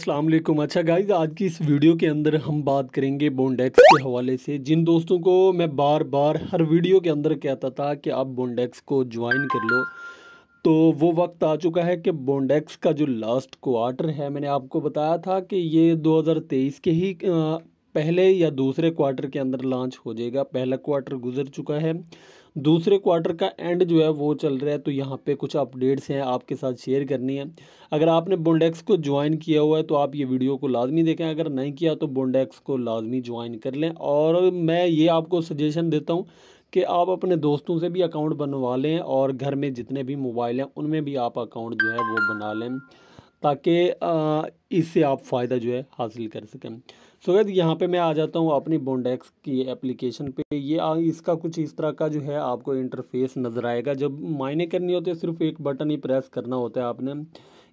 असलम अच्छा गाइज आज की इस वीडियो के अंदर हम बात करेंगे बोंडेक्स के हवाले से जिन दोस्तों को मैं बार बार हर वीडियो के अंदर कहता था कि आप बोंडेक्स को ज्वाइन कर लो तो वो वक्त आ चुका है कि बोंडेक्स का जो लास्ट क्वार्टर है मैंने आपको बताया था कि ये 2023 के ही पहले या दूसरे क्वार्टर के अंदर लॉन्च हो जाएगा पहला क्वार्टर गुजर चुका है दूसरे क्वार्टर का एंड जो है वो चल रहा है तो यहाँ पे कुछ अपडेट्स हैं आपके साथ शेयर करनी है अगर आपने बोंडेक्स को ज्वाइन किया हुआ है तो आप ये वीडियो को लाजमी देखें अगर नहीं किया तो बोंडेक्स को लाजमी ज्वाइन कर लें और मैं ये आपको सजेशन देता हूँ कि आप अपने दोस्तों से भी अकाउंट बनवा लें और घर में जितने भी मोबाइल हैं उनमें भी आप अकाउंट जो है वो बना लें ताकि इससे आप फ़ायदा जो है हासिल कर सकें सो so, यहाँ पे मैं आ जाता हूँ अपनी बोंडेक्स की एप्लीकेशन पे ये आ, इसका कुछ इस तरह का जो है आपको इंटरफेस नज़र आएगा जब मायने करनी होती है सिर्फ एक बटन ही प्रेस करना होता है आपने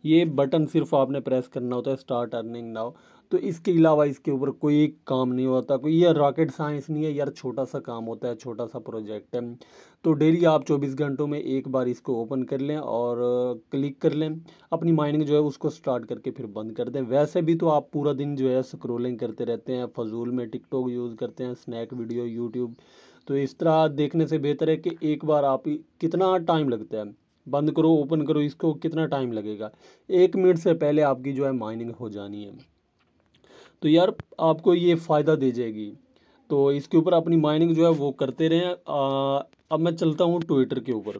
ये बटन सिर्फ आपने प्रेस करना होता है स्टार्ट अर्निंग नाउ तो इसके अलावा इसके ऊपर कोई काम नहीं होता कोई यार रॉकेट साइंस नहीं है यार छोटा सा काम होता है छोटा सा प्रोजेक्ट है तो डेली आप 24 घंटों में एक बार इसको ओपन कर लें और क्लिक कर लें अपनी माइनिंग जो है उसको स्टार्ट करके फिर बंद कर दें वैसे भी तो आप पूरा दिन जो है स्क्रोलिंग करते रहते हैं फजूल में टिकटॉक यूज़ करते हैं स्नैक वीडियो यूट्यूब तो इस तरह देखने से बेहतर है कि एक बार आप कितना टाइम लगता है बंद करो ओपन करो इसको कितना टाइम लगेगा एक मिनट से पहले आपकी जो है माइनिंग हो जानी है तो यार आपको ये फ़ायदा दे जाएगी तो इसके ऊपर अपनी माइनिंग जो है वो करते रहें अब मैं चलता हूँ ट्विटर के ऊपर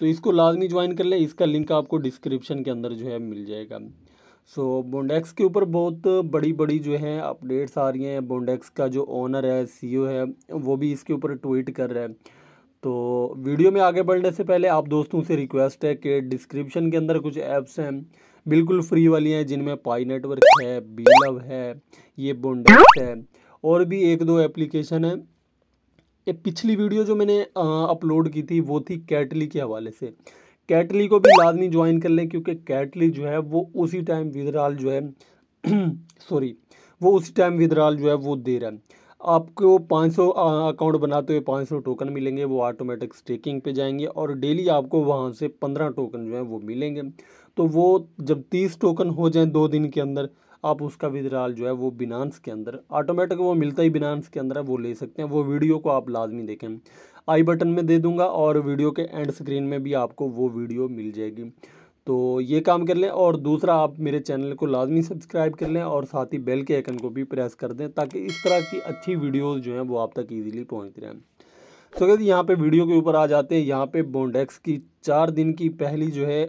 तो इसको लाजमी ज्वाइन कर लें इसका लिंक आपको डिस्क्रिप्शन के अंदर जो है मिल जाएगा सो so, बोंडेक्स के ऊपर बहुत बड़ी बड़ी जो है अपडेट्स आ रही हैं बोंडेक्स का जो ओनर है सीईओ e है वो भी इसके ऊपर ट्वीट कर रहा है तो वीडियो में आगे बढ़ने से पहले आप दोस्तों से रिक्वेस्ट है कि डिस्क्रिप्शन के अंदर कुछ ऐप्स हैं बिल्कुल फ्री वाली हैं जिनमें पाई नेटवर्क है बीलव है ये बोंडेक्स है और भी एक दो एप्लीकेशन है ये पिछली वीडियो जो मैंने अपलोड की थी वो थी कैटली के हवाले से कैटली को भी लाजमी ज्वाइन कर लें क्योंकि कैटली जो है वो उसी टाइम विदराल जो है सॉरी वो उसी टाइम विदराल जो है वो दे रहा है आपको 500 अकाउंट बनाते हुए 500 टोकन मिलेंगे वो ऑटोमेटिक स्टेकिंग पे जाएंगे और डेली आपको वहाँ से 15 टोकन जो है वो मिलेंगे तो वो जब तीस टोकन हो जाए दो दिन के अंदर आप उसका विदड्राल जो है वो बिनांस के अंदर ऑटोमेटिक वो मिलता ही बिनांस के अंदर है वो ले सकते हैं वो वीडियो को आप लाजमी देखें आई बटन में दे दूंगा और वीडियो के एंड स्क्रीन में भी आपको वो वीडियो मिल जाएगी तो ये काम कर लें और दूसरा आप मेरे चैनल को लाजमी सब्सक्राइब कर लें और साथ ही बेल के आइकन को भी प्रेस कर दें ताकि इस तरह की अच्छी वीडियोज़ जो हैं वो आप तक पहुँच रहे रहें तो कहते यहाँ पर वीडियो के ऊपर आ जाते हैं यहाँ पर बोंडेक्स की चार दिन की पहली जो है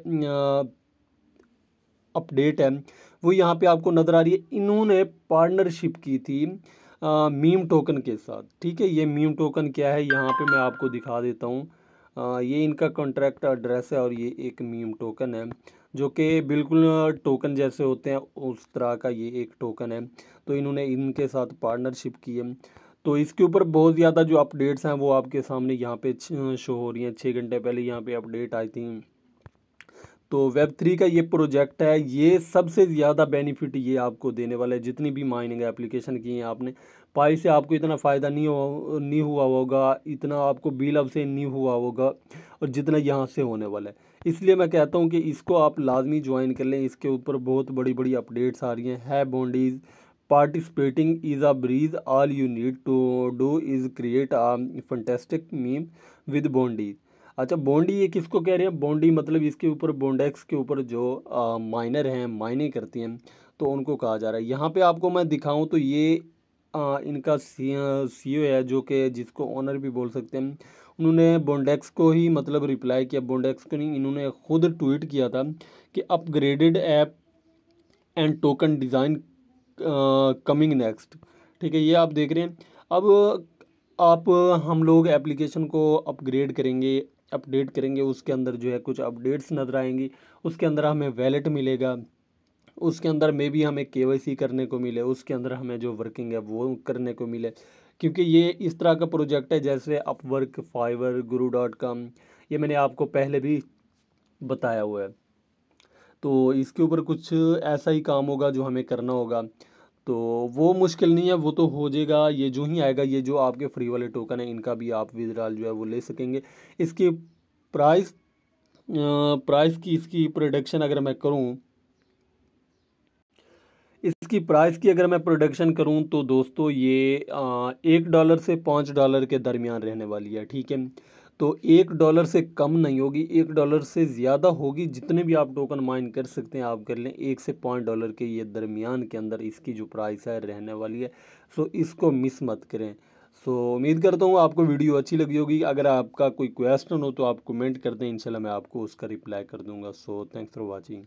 अपडेट है वो यहाँ पे आपको नज़र आ रही है इन्होंने पार्टनरशिप की थी आ, मीम टोकन के साथ ठीक है ये मीम टोकन क्या है यहाँ पे मैं आपको दिखा देता हूँ ये इनका कॉन्ट्रैक्ट एड्रेस है और ये एक मीम टोकन है जो कि बिल्कुल टोकन जैसे होते हैं उस तरह का ये एक टोकन है तो इन्होंने इनके साथ पार्टनरशिप की है तो इसके ऊपर बहुत ज़्यादा जो अपडेट्स हैं वो आपके सामने यहाँ पे शो हो रही हैं छः घंटे पहले यहाँ पे अपडेट आई थी तो वेब थ्री का ये प्रोजेक्ट है ये सबसे ज़्यादा बेनिफिट ये आपको देने वाला है जितनी भी माइनिंग एप्लीकेशन की है आपने पाई से आपको इतना फ़ायदा नहीं हो नहीं हुआ होगा इतना आपको बिल अब से नहीं हुआ होगा और जितना यहाँ से होने वाला है इसलिए मैं कहता हूँ कि इसको आप लाजमी ज्वाइन कर लें इसके ऊपर बहुत बड़ी बड़ी अपडेट्स आ रही हैं है Bondies participating is a breeze all you need to do is create a fantastic meme with Bondies अच्छा बॉन्डी ये किसको कह रहे हैं बॉन्डी मतलब इसके ऊपर बोंडेक्स के ऊपर जो माइनर हैं माइनिंग करती हैं तो उनको कहा जा रहा है यहाँ पे आपको मैं दिखाऊं तो ये आ, इनका सी ओ e है जो कि जिसको ऑनर भी बोल सकते हैं उन्होंने बोंडेक्स को ही मतलब रिप्लाई किया बोंडेक्स को नहीं इन्होंने खुद ट्वीट किया था कि upgraded app and token design coming next ठीक है ये आप देख रहे हैं अब आप हम लोग एप्लीकेशन को अपग्रेड करेंगे अपडेट करेंगे उसके अंदर जो है कुछ अपडेट्स नज़र आएंगी उसके अंदर हमें वैलेट मिलेगा उसके अंदर मे भी हमें के करने को मिले उसके अंदर हमें जो वर्किंग है वो करने को मिले क्योंकि ये इस तरह का प्रोजेक्ट है जैसे Upwork Fiverr Guru dot com ये मैंने आपको पहले भी बताया हुआ है तो इसके ऊपर कुछ ऐसा ही काम होगा जो हमें करना होगा तो वो मुश्किल नहीं है वो तो हो जाएगा ये जो ही आएगा ये जो आपके फ्री वाले टोकन है इनका भी आप विदड्रॉल जो है वो ले सकेंगे इसकी प्राइस प्राइस की इसकी प्रोडक्शन अगर मैं करूँ इसकी प्राइस की अगर मैं प्रोडक्शन करूँ तो दोस्तों ये आ, एक डॉलर से पाँच डॉलर के दरमियान रहने वाली है ठीक है तो एक डॉलर से कम नहीं होगी एक डॉलर से ज़्यादा होगी जितने भी आप टोकन माइन कर सकते हैं आप कर लें एक से पाँच डॉलर के ये दरमियान के अंदर इसकी जो प्राइस है रहने वाली है सो इसको मिस मत करें सो उम्मीद करता हूँ आपको वीडियो अच्छी लगी होगी अगर आपका कोई क्वेश्चन हो तो आप कमेंट कर दें इंशाल्लाह मैं आपको उसका रिप्लाई कर दूँगा सो थैंक्स फॉर वॉचिंग